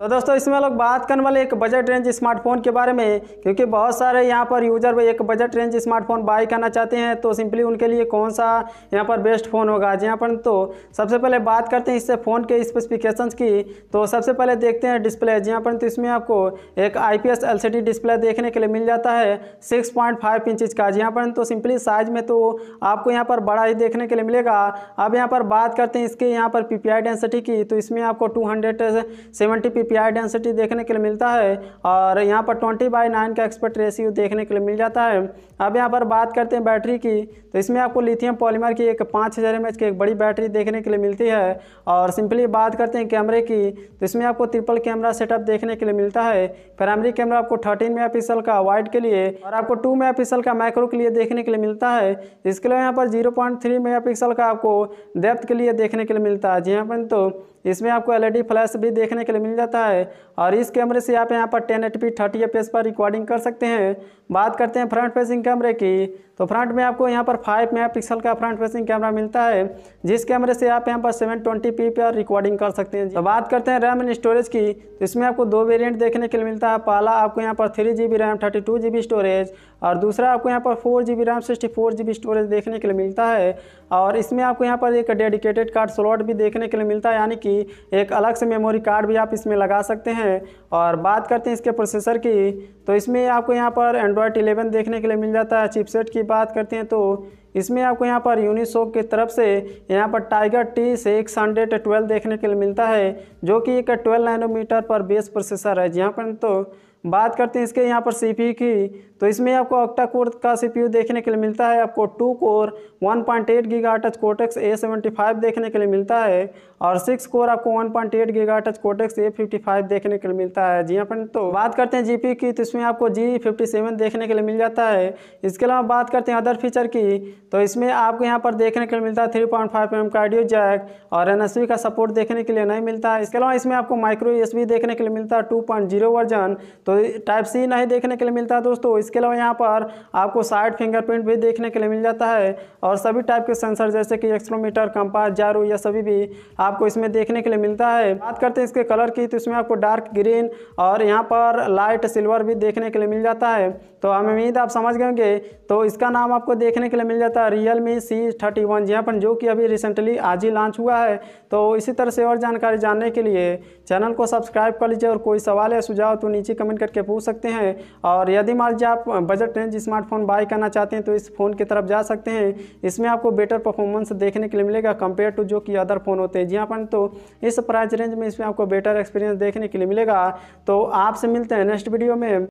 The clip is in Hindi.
तो दोस्तों इसमें लोग बात करने वाले एक बजट रेंज स्मार्टफोन के बारे में क्योंकि बहुत सारे यहाँ पर यूज़र एक बजट रेंज स्मार्टफोन बाय करना चाहते हैं तो सिंपली उनके लिए कौन सा यहाँ पर बेस्ट फ़ोन होगा जी यहाँ पर तो सबसे पहले बात करते हैं इससे फ़ोन के स्पेसिफिकेशंस की तो सबसे पहले देखते हैं डिस्प्ले जी यहाँ पर तो इसमें आपको एक आई पी डिस्प्ले देखने के लिए मिल जाता है सिक्स पॉइंट फाइव इंचज़ का जी यहाँ पर तो सिंपली साइज़ में तो आपको यहाँ पर बड़ा ही देखने के लिए मिलेगा अब यहाँ पर बात करते हैं इसके यहाँ पर पी डेंसिटी की तो इसमें आपको two hundred seventy PI density देखने के लिए मिलता है और यहाँ पर ट्वेंटी बाई नाइन का एक्सपर्ट रेशियो देखने के लिए मिल जाता है अब यहाँ पर बात करते हैं बैटरी की तो इसमें आपको लिथियम पॉलीमर की एक पाँच हज़ार एम की एक बड़ी बैटरी देखने के लिए मिलती है और सिंपली बात करते हैं कैमरे की तो इसमें आपको ट्रिपल कैमरा सेटअप देखने के लिए मिलता है प्राइमरी कैमरा आपको थर्टीन मेगा का वाइड के लिए और आपको टू मेगा का माइक्रो के लिए देखने के लिए मिलता है इसके लिए यहाँ पर जीरो पॉइंट थ्री मेगा का आपको डेप्थ के लिए देखने के लिए मिलता है जी हाँ तो इसमें आपको एलईडी e फ्लैश भी देखने के लिए मिल जाता है और इस कैमरे से आप यहाँ पर ten eight P thirty F पर रिकॉर्डिंग कर सकते हैं बात करते हैं फ्रंट फेसिंग कैमरे की तो फ्रंट में आपको यहाँ पर 5 मेगापिक्सल का फ्रंट फेसिंग कैमरा मिलता है जिस कैमरे से आप यहाँ पर 720p पर रिकॉर्डिंग कर सकते हैं तो बात करते हैं रैम एंड स्टोरेज की तो इसमें आपको दो वेरिएंट देखने के लिए मिलता है पहला आपको यहाँ पर three G RAM thirty storage और दूसरा आपको यहाँ पर four G RAM sixty storage देखने के लिए मिलता है और इसमें आपको यहाँ पर एक डेडिकेटेड कार्ड स्लॉट भी देखने के लिए मिलता है यानी कि एक अलग से मेमोरी कार्ड भी आप इसमें लगा सकते हैं और बात करते हैं इसके प्रोसेसर की तो इसमें आपको यहाँ पर एंड्रॉयड 11 देखने के लिए मिल जाता है चिपसेट की बात करते हैं तो इसमें आपको यहाँ पर यूनिसोक की तरफ से यहाँ पर टाइगर टी एक हंड्रेड ट्वेल्व देखने के लिए मिलता है जो कि एक ट्वेल्व नैनोमीटर पर बेस प्रोसेसर है जहाँ पर तो बात करते हैं इसके यहाँ पर सी की तो इसमें आपको ऑक्टा कोर का सी देखने के लिए मिलता है आपको two core 1.8 point eight giga touch Cortex A seventy five देखने के लिए मिलता है और सिक्स कोर आपको 1.8 point eight giga touch Cortex A fifty five देखने के लिए मिलता है जी अपन हाँ तो बात करते हैं जी की तो इसमें आपको जी फिफ्टी सेवन देखने के लिए मिल जाता है इसके अलावा बात करते हैं अदर फीचर की तो इसमें आपको यहाँ पर देखने के लिए मिलता है three point five M jack और एन का सपोर्ट देखने के लिए नहीं मिलता है इसके अलावा इसमें आपको माइक्रो एस देखने के लिए मिलता है टू वर्जन तो टाइप सी नहीं देखने के लिए मिलता है दोस्तों इसके अलावा यहाँ पर आपको साइड फिंगरप्रिंट भी देखने के लिए मिल जाता है और सभी टाइप के सेंसर जैसे कि एक्सलोमीटर कंपास जारू या सभी भी आपको इसमें देखने के लिए मिलता है बात करते हैं इसके कलर की तो इसमें आपको डार्क ग्रीन और यहाँ पर लाइट सिल्वर भी देखने के लिए मिल जाता है तो हम उम्मीद आप समझ गएंगे तो इसका नाम आपको देखने के लिए मिल जाता है Realme C thirty one जहाँ पर जो कि अभी रिसेंटली आज ही लॉन्च हुआ है तो इसी तरह से और जानकारी जानने के लिए चैनल को सब्सक्राइब कर लीजिए और कोई सवाल या सुझाव तो नीचे कमेंट कमेंट करके पूछ सकते हैं और यदि मान लीजिए आप बजट रेंज स्मार्टफोन बाय करना चाहते हैं तो इस फ़ोन की तरफ जा सकते हैं इसमें आपको बेटर परफॉर्मेंस देखने के लिए मिलेगा कंपेयर टू जो कि अदर फ़ोन होते हैं जी हाँ पर तो इस प्राइस रेंज में इसमें आपको बेटर एक्सपीरियंस देखने के लिए मिलेगा तो आपसे मिलते हैं नेक्स्ट वीडियो में